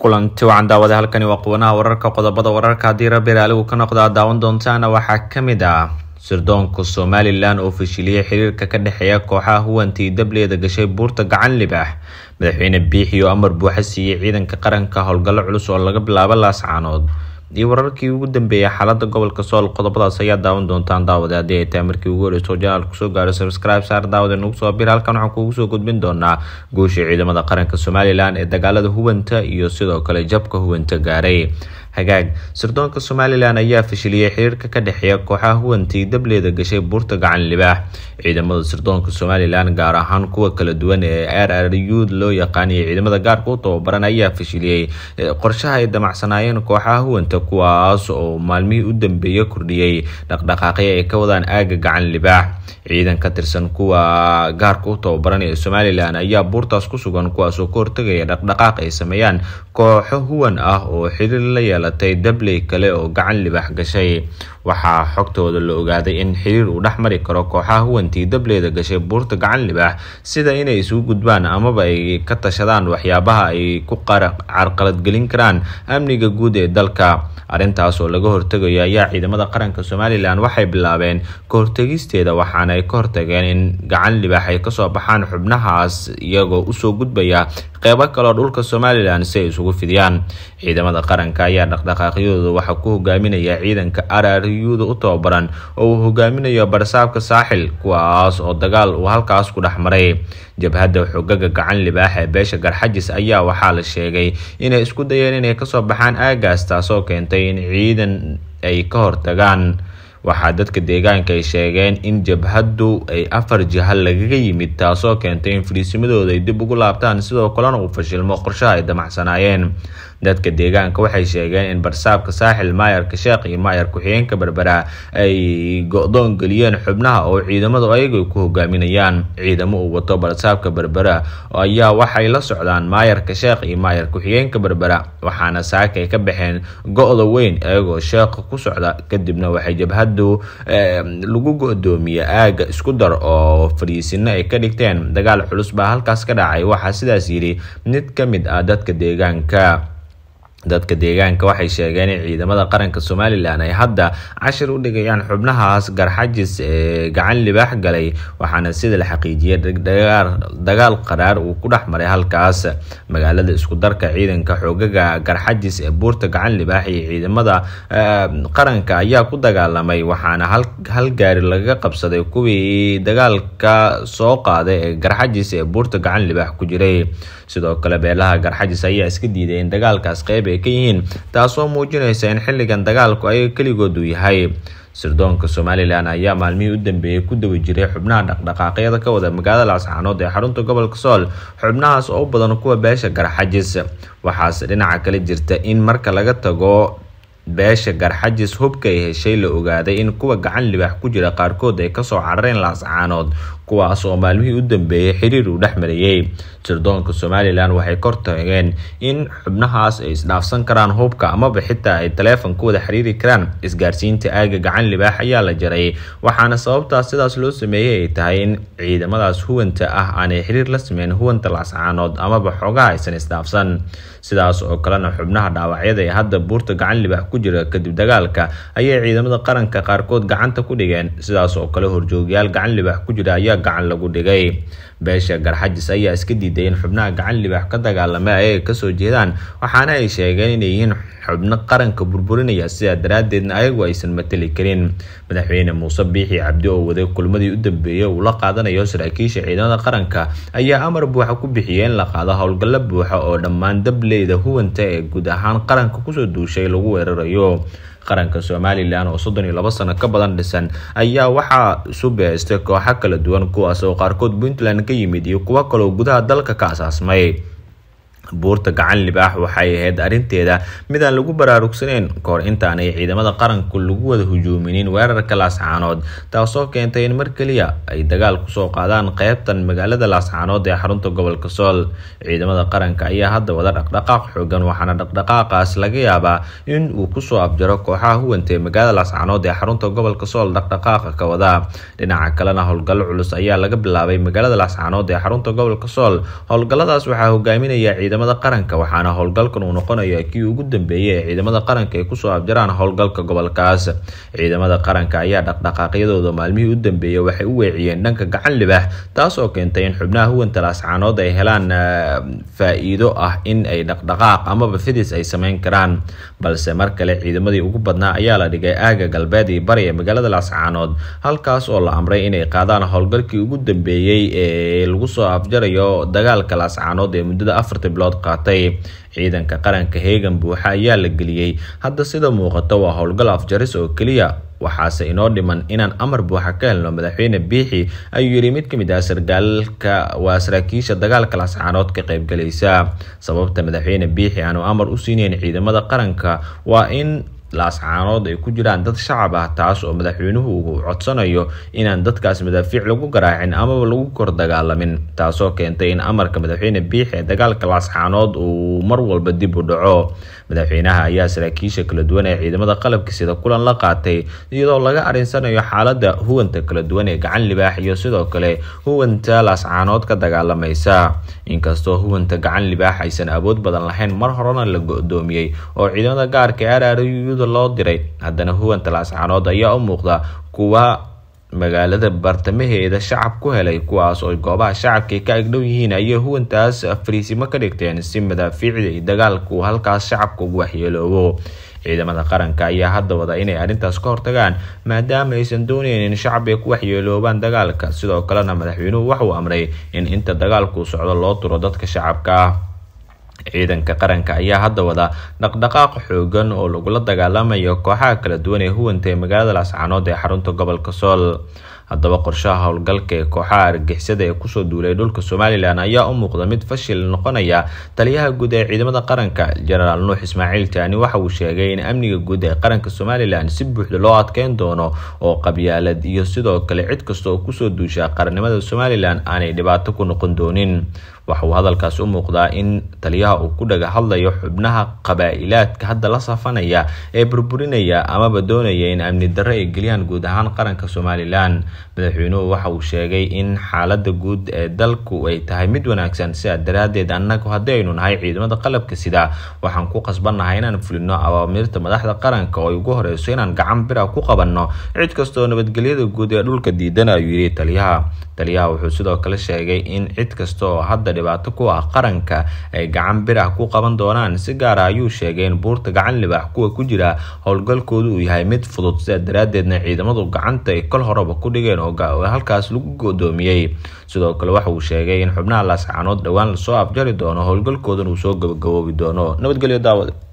kulanti wacan daawade halkani waa quwanaha wararka qodobada wararka haddii rabbi raaligu ka noqdaa daawan doontaana waxaa ka mid ah sirdoonka somalilan oo fashiliyay xiriirka ka dhexeeya kooxaha huwantii dableeda gashay buurta gacan libax ah, madaxweyne biixiyo amar buuxa siiyey ciidanka qaranka howlgallo culus oo laga bilaabo laascaanood iyo wararkii ugu dambeeyay xaaladda gobolka sool qodobadaas ayaa daawan doontaan daawade haddii ay tahay markii ugu horeyso janaalku kusoo gaaro subscribe saar daawade nagu soo bir halkan waxaan kuugu soo gudbin doonaa guusha ciidamada qaranka somalilan ee dagaalada hubanta iyo sidoo kale jabka hubanta gaaray hagaag sirdoonka somalilan ayaa fashiliyay xiriirka ka dhexeeya kooxaha huwantii dableeda gashay buurta gacan libaax ciidamada sirdoonka somalilan gaar ahaan kuwa kala duwan ee r r u loo yaqaan iyo ciidamada gaarka u tababaran ayaa fashiliyey qorshaha ay damacsanaayeen kooxaha huwanta kuwaas oo maalmihii u dambeeya kordhiyey dhaqdhaqaaqya ay ka wadaan aaga gacan libaax ciidan ka tirsan kuwa gaarka u tababaran ee somalilan ayaa buurtaas ku sugan kuwaasoo ka hortegaya dhaqdhaqaaq ay sameeyaan kooxo huwan ah oo xiriir la yeela yeelatay dabley kale oo gacan libaax gashay waxaa xogtooda la ogaaday in xiriir uu dhex mari karo kooxaha huwantii dableeda gashay buurta gacan libaax sida inay isugu gudbaan amaba ay ka tashadaan waxyaabaha ay ku carqaladgelin karaan amniga guud ee dalka arrintaas oo laga hortegayo ayaa ciidamada qaranka somalilan waxay bilaabeen kahortegisteeda waxaana ay ka hortageen in gacan libaax ay kasoo baxaan xubnahaas iyagoo usoo gudbaya qeybo kaleo dhulka somalilan si ay isugu fidiyaan ciidamada qaranka ayaa dhaqdhaqaaqyadooda waxaa ku hogaaminaya ciidanka arar yuhuuda u tababaran oo uu hogaaminayo barsaabka saaxil kuwaas oo dagaal uu halkaas ku dhex maray jabhadda xogaga gacan libaax ee beesha garxajis ayaa waxaa la sheegay inay isku dayeen inay kasoo baxaan aagaas taasoo keentay in ciidan ay ka hortagaan waxaa dadka deegaanka ay sheegeen in jabhaddu ay afar jiha lagaga yimid taasoo keentay in fariisimadooda ay dib ugu laabtaan sidoo kalena uu fashilmo qorshaha ay damacsanaayeen dadka deegaanka waxay sheegeen in barsaabka saaxil maayarka sheekh iyo maayar ku-xigeenka berbera ay go-doon geliyeen xubnaha oo ciidamadu ayaga ku hogaaminayaan ciidamo uu wato barsaabka berbera ayaa waxay la socdaan maayar sheekh iyo maayar ku-xigeenka berbera waxaana saaka ka baxeen go-da weyn iyagoo sheekha ku socda kadibna waxay jabhadu lagu go-doomiya aaga isku dar oo fariisino ay ka dhigteen dagaal culus baa halkaas ka dhacay waxaa sidaas yidhi mid ka mid ah dadka deegaanka dadka deegaanka waxay sheegeen in ciidamada qaranka somalilan ay hadda cashir u dhigayaan xubnahaas garxajis ee gacan libaax galay waxaana sida la xaqiijiyay dagaal qaraar uu ku dhex maray halkaas magaalada iskudarka ciidanka xoogaga garxajis ee buurta gacan libaax iyo ciidamada qaranka ayaa ku dagaalamay waxaana hal gaari laga qabsaday kuwii dagaalka soo qaaday ee garxajis ee buurta gacan libaax ku jiray sidoo kale beelaha garxajis ayaa iska diiday in dagaalkaas qeyb ay ka yihiin taasoo muujinaysa in xilligan dagaalku ay keligood uu yahay sirdoonka somalilan ayaa maalmihii u dambeeyey ku dabi jiray xubnaha dhaqdhaqaaqyada ka wada magaalada lascaanood ee xarunta gobolka sool xubnahaas oo u badan kuwa beesha garxajis waxaase dhinaca kale jirta in marka laga tago beesha garxajis hubka ay heshay la ogaaday in kuwa gacan libaax ku jira qaarkood ay kasoo carareen laascaanood kuwaas oo maalmihii u dambeeyey xiriir uu dhex marayey sirdoonka somalilan waxay kor tageen in xubnahaas ay isdhaafsan karaan hubka amaba xitaa ay taleefon ku wada xiriiri karaan isgaarsiinta aaga gacan libaax ayaa la jaray waxaana sababtaas sidaas loo sameeyey ay tahay in ciidamadaas huwanta ah aanay xiriir la sameyn huwanta lascaanood amaba xoogaha aysan isdhaafsan sidaas oo kalena xubnaha dhaawacyada ee hadda buurta gacan libaax ku jira kadib dagaalka ayay ciidamada qaranka qaarkood gacanta ku dhigeen sidaas oo kale horjoogayaal gacan libaax ku jira ayaa gacan lagu dhigay beesha garxajis ayaa iska diiday in xubnaha gacan libaax ka dagaalama ay kasoo jeedaan waxaana ay sheegeen inay yihiin xubno qaranka burburinaya sidaa daraadeedna ayagu aysan mateli karin madaxweyne muuse biixi cabdi oo waday kulmadii u dambeeyey uu la qaadanayo saraakiisha ciidamada qaranka ayaa amar buuxa ku bixiyay in la qaado howlgallo buuxa oo dhammaan dableyda huwanta ee guud ahaan qaranka kusoo duushay lagu weerarayo qaranka somalilan oo soddon iyo labo sano ka badan dhisan ayaa waxaa isu beestay kooxo kala duwan kuwaas oo qaarkood puntland ka yimid iyo kuwo kaloo gudaha dalka ka asaasmay buurta gacan libaax waxay ahayd arrinteeda mid aan lagu baraarugsanayn kahor intaanay ciidamada qaranku lagu wada hujuuminin weerarka laascaanood taasoo keentay in mar keliya ay dagaal kusoo qaadaan qaybtan magaalada laascaanood ee xarunta gobolka sool ciidamada qaranka ayaa hadda wada dhaqdhaqaaq xoogan waxaana dhaqdhaqaaqaas laga yaabaa in uu kusoo abjaro kooxaha huwantay magaalada laascaanood ee xarunta gobolka sool dhaqdhaqaaqa ka wadaa dhinaca kalena howlgallo culus ayaa laga bilaabay magaalada laascaanood ee xarunta gobolka sool howlgalladaas waxaa hogaaminaya ciidamada ciidamada qaranka waxaana howlgalkan uu noqonaya kii ugu dambeeyay ee ciidamada qaranka ay kusoo afjaraan howlgalka gobolkaas ciidamada qaranka ayaa dhaqdhaqaaqyadooda maalmihii u dambeeyay waxay u weeciyeen dhanka gacan libah taas oo keentay in xubnaha huwan talaascaanood ay helaan eh, faa-iido ah in ay dhaqdhaqaaq amaba fidis ay sameyn karaan balse mar kale ciidamadii ugu badnaa ayaa la dhigay aaga galbeed iyo bari ee magaalada laascaanood halkaas oo la amray inay qaadaan howlgalkii ugu dambeeyey ee lagu soo afjarayo dagaalka laascaanood ee muddada afarta bilood calood qaatay ciidanka qaranka heegan buuxa ayaa la geliyey hadda sida muuqata waa howlgal afjaris oo keliya waxaase inoo dhiman inaan amar buuxa ka helno madaxweyne biixi ayuu yidhi mid ka mid ah sargaalka waa saraakiisha dagaalka lascaanood ka qayb sababta madaxweyne biixi aanu amar u siinayn ciidamada qaranka waa in laascaanood ay ku jiraan dad shacab ah taas oo madaxweynuhu uu codsanayo inaan dadkaas madaafiic lagu garaacin amaba lagu kor dagaalamin taasoo keentay in amarka madaxweyne biix ee dagaalka laascaanood uu mar walba dib u dhaco madaxweynaha ayaa saraakiisha kala duwan ee ciidamada qalabka sida kulan la qaatay iyadoo laga arinsanayo xaalada huwanta kala duwan ee gacan libaax iyo sidoo kale huwanta laascaanood ka dagaalamaysa inkastoo huwanta gacan libaax aysan awood badan lahayn mar horena la go-doomiyey oo ciidamada gaarka araarayud dunida loo diray haddana huwanta laascanood ayaa u muuqda kuwa magaalada bartamaheeda shacab ku helay kuwaas oo goobaha shacabkii ka agdhow yihiin ayay huwantaas fariisimo ka dhigteen si madaafiicda iyo dagaalka halkaas shacabka ugu waxyeeloobo ciidamada qaranka ayaa hadda wada inay arrintaas ka hortagaan maadaama aysan doonayn in shacbi ku waxyeeloobaan dagaalka sidoo kalena madaxweynuhu waxuu amray in inta dagaalku socdo loo turo dadka shacabka ah ciidanka qaranka ayaa hadda wadaa dhaqdhaqaaq xoogan oo lagula dagaalamayo kooxaha kala duwan ee huwanta ee magaalada lascanood ee xarunta gobolka sool haddaba qorshaha howlgalka ee kooxaha argixisada ee kusoo duulay dhulka somalilan ayaa u muuqda mid fashil noqonaya taliyaha guud ee ciidamada qaranka jenaraal nuux ismaaciil taani waxa uu sheegay in amniga guud ee qaranka somalilan si buuxda loo adkeyn doono oo qabyaalad iyo sidoo kale cid kasta oo kusoo duusha qarannimada somalilan aanay dhibaato ku noqon doonin waxa uu hadalkaas u muuqdaa in taliyaha uu ku dhaga hadlayo xubnaha qabaailaadka hadda la safanaya ee burburinaya amaba doonaya in amni darro ay geliyaan guud ahaan qaranka somalilan madaxweynuhu waxa uu sheegay in xaaladda guud ee dalku ay tahay mid wanaagsan sidaa daraaddeed annagu haddii aynu nahay ciidamada qalabka sida waxaan ku qasbannahay inaan fulino awaamirta madaxda qaranka oo ay ugu horeyso inaan gacan bira ku qabanno cid kastoo nabadgelyada guud ee dhulka diidan ayuu yidhi taliyaha taliyaha wuxuu sidoo kale sheegay in cid kasta oo hadda dhibaato ku ah qaranka ay gacan bir ah ku qaban doonaan si gaara ah ayuu sheegay in buurta gacan libaax kuwa ku jira howlgalkoodu uu yahay mid fudud sidaa daraadeedna ciidamadu gacanta ay kol horeba ku dhigeen oo halkaas lagu godoomiyey sidoo kale waxa uu sheegay in xubnaha laascaanood dhowaan lasoo afjari doono howlgalkoodan uu soo gabagaboobi doono nabadgelyo daawad